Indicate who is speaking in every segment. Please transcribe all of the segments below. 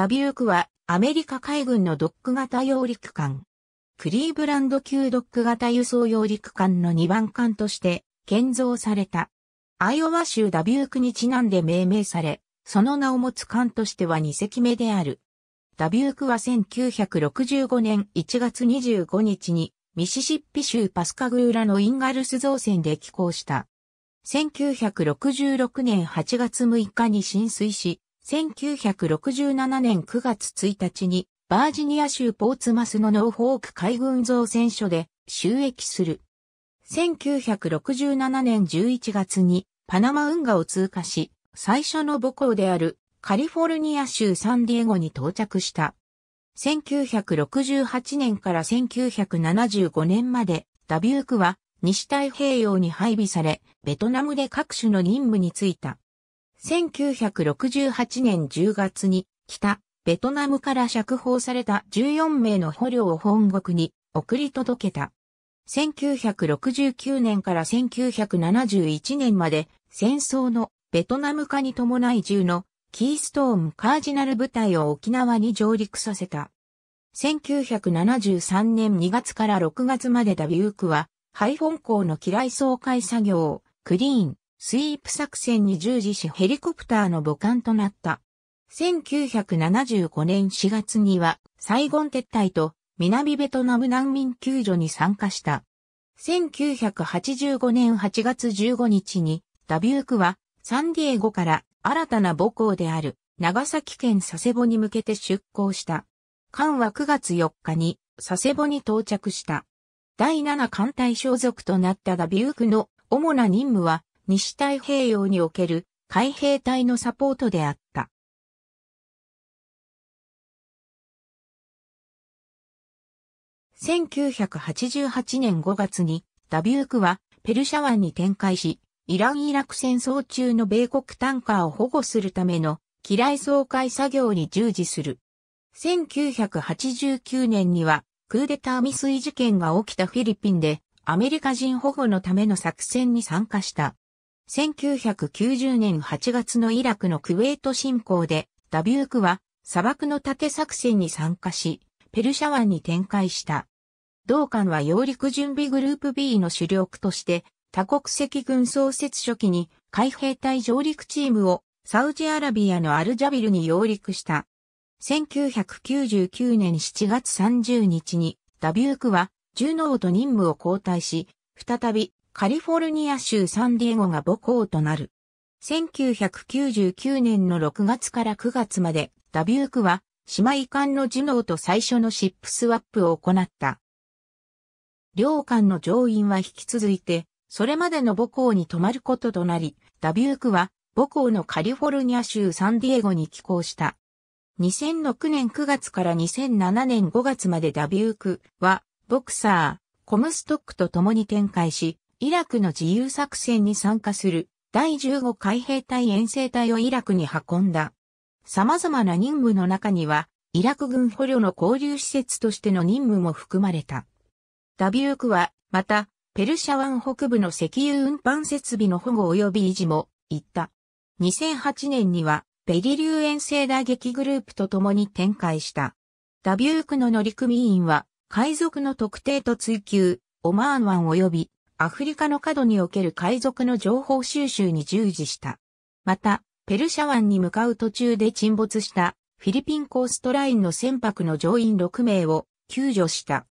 Speaker 1: ダビュークはアメリカ海軍のドック型揚陸艦。クリーブランド級ドック型輸送揚陸艦の2番艦として建造された。アイオワ州ダビュークにちなんで命名され、その名を持つ艦としては2隻目である。ダビュークは1965年1月25日にミシシッピ州パスカグーラのインガルス造船で寄港した。1966年8月6日に浸水し、1967年9月1日に、バージニア州ポーツマスのノーフォーク海軍造船所で収益する。1967年11月にパナマ運河を通過し、最初の母校であるカリフォルニア州サンディエゴに到着した。1968年から1975年までダビュークは西太平洋に配備され、ベトナムで各種の任務に就いた。1968年10月に北ベトナムから釈放された14名の捕虜を本国に送り届けた。1969年から1971年まで戦争のベトナム化に伴い銃のキーストーンカージナル部隊を沖縄に上陸させた。1973年2月から6月までダビュークは、ハイフォン港の機雷掃海作業、をクリーン、スイープ作戦に従事しヘリコプターの母艦となった。1975年4月には、サイゴン撤退と南ベトナム難民救助に参加した。1985年8月15日に、ダビュークはサンディエゴから新たな母校である長崎県佐世保に向けて出港した。艦は9月4日に佐世保に到着した。第7艦隊所属となったダビュークの主な任務は西太平洋における海兵隊のサポートであった。1988年5月にダビュークはペルシャ湾に展開し、イラン・イラク戦争中の米国タンカーを保護するための機雷掃海作業に従事する。1989年にはクーデター未遂事件が起きたフィリピンでアメリカ人保護のための作戦に参加した。1990年8月のイラクのクウェート侵攻で、ダビュークは砂漠の盾作戦に参加し、ペルシャ湾に展開した。同艦は揚陸準備グループ B の主力として、多国籍軍創設初期に海兵隊上陸チームをサウジアラビアのアルジャビルに揚陸した。1999年7月30日にダビュークはジュノーと任務を交代し、再びカリフォルニア州サンディエゴが母校となる。1999年の6月から9月までダビュークは姉妹艦の頭脳と最初のシップスワップを行った。両艦の上院は引き続いて、それまでの母校に泊まることとなり、ダビュークは母校のカリフォルニア州サンディエゴに寄港した。2006年9月から2007年5月までダビュークはボクサー、コムストックと共に展開し、イラクの自由作戦に参加する第15海兵隊遠征隊をイラクに運んだ。様々な任務の中には、イラク軍捕虜の交流施設としての任務も含まれた。ダビュークは、また、ペルシャ湾北部の石油運搬設備の保護及び維持も、行った。2008年には、ペリリー遠征打撃グループと共に展開した。ダビュークの乗組員は、海賊の特定と追求、オマーン湾及びアフリカの角における海賊の情報収集に従事した。また、ペルシャ湾に向かう途中で沈没したフィリピンコーストラインの船舶の乗員6名を救助した。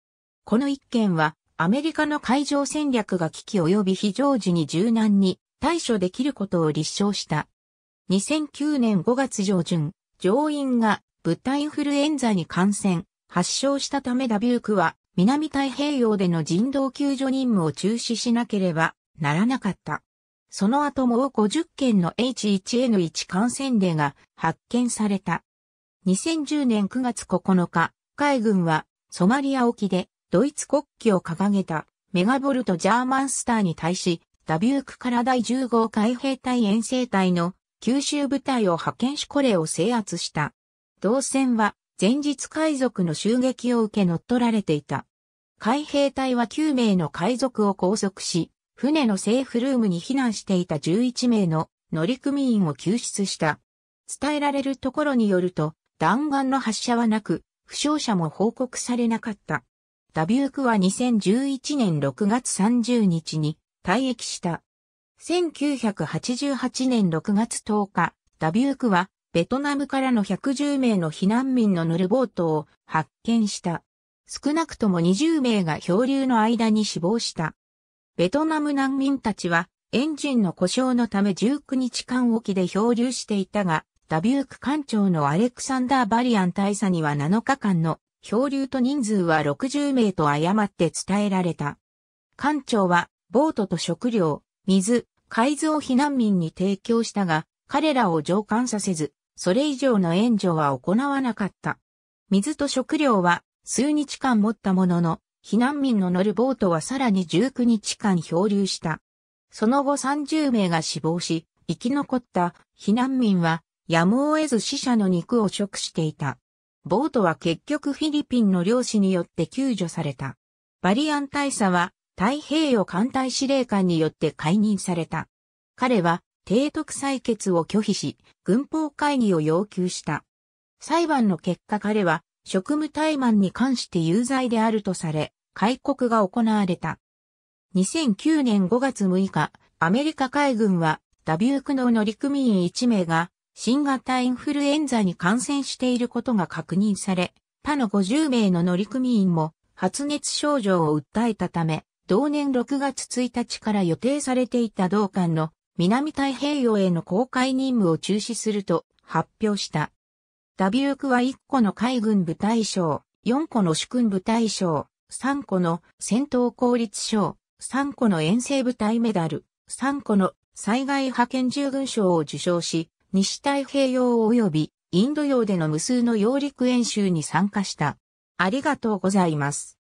Speaker 1: この一件はアメリカの海上戦略が危機及び非常時に柔軟に対処できることを立証した。2009年5月上旬、乗員が物体インフルエンザに感染、発症したためダビュークは南太平洋での人道救助任務を中止しなければならなかった。その後も50件の H1N1 感染例が発見された。2010年9月9日、海軍はソマリア沖でドイツ国旗を掲げたメガボルト・ジャーマンスターに対し、ダビュークから第15海兵隊遠征隊の九州部隊を派遣しこれを制圧した。動戦は前日海賊の襲撃を受け乗っ取られていた。海兵隊は9名の海賊を拘束し、船のセーフルームに避難していた11名の乗組員を救出した。伝えられるところによると、弾丸の発射はなく、負傷者も報告されなかった。ダビュークは2011年6月30日に退役した。1988年6月10日、ダビュークはベトナムからの110名の避難民の乗るボートを発見した。少なくとも20名が漂流の間に死亡した。ベトナム難民たちはエンジンの故障のため19日間沖で漂流していたが、ダビューク艦長のアレクサンダー・バリアン大佐には7日間の漂流と人数は60名と誤って伝えられた。艦長はボートと食料、水、海蔵避難民に提供したが、彼らを上官させず、それ以上の援助は行わなかった。水と食料は数日間持ったものの、避難民の乗るボートはさらに19日間漂流した。その後30名が死亡し、生き残った避難民はやむを得ず死者の肉を食していた。ボートは結局フィリピンの漁師によって救助された。バリアン大佐は太平洋艦隊司令官によって解任された。彼は提督採決を拒否し、軍法会議を要求した。裁判の結果彼は職務怠慢に関して有罪であるとされ、開国が行われた。2009年5月6日、アメリカ海軍はダビュークの乗組員1名が新型インフルエンザに感染していることが確認され、他の50名の乗組員も発熱症状を訴えたため、同年6月1日から予定されていた同館の南太平洋への航海任務を中止すると発表した。ダビュークは1個の海軍部隊賞、4個の主君部隊賞、3個の戦闘効率賞、3個の遠征部隊メダル、3個の災害派遣従軍賞を受賞し、西太平洋及びインド洋での無数の揚陸演習に参加した。ありがとうございます。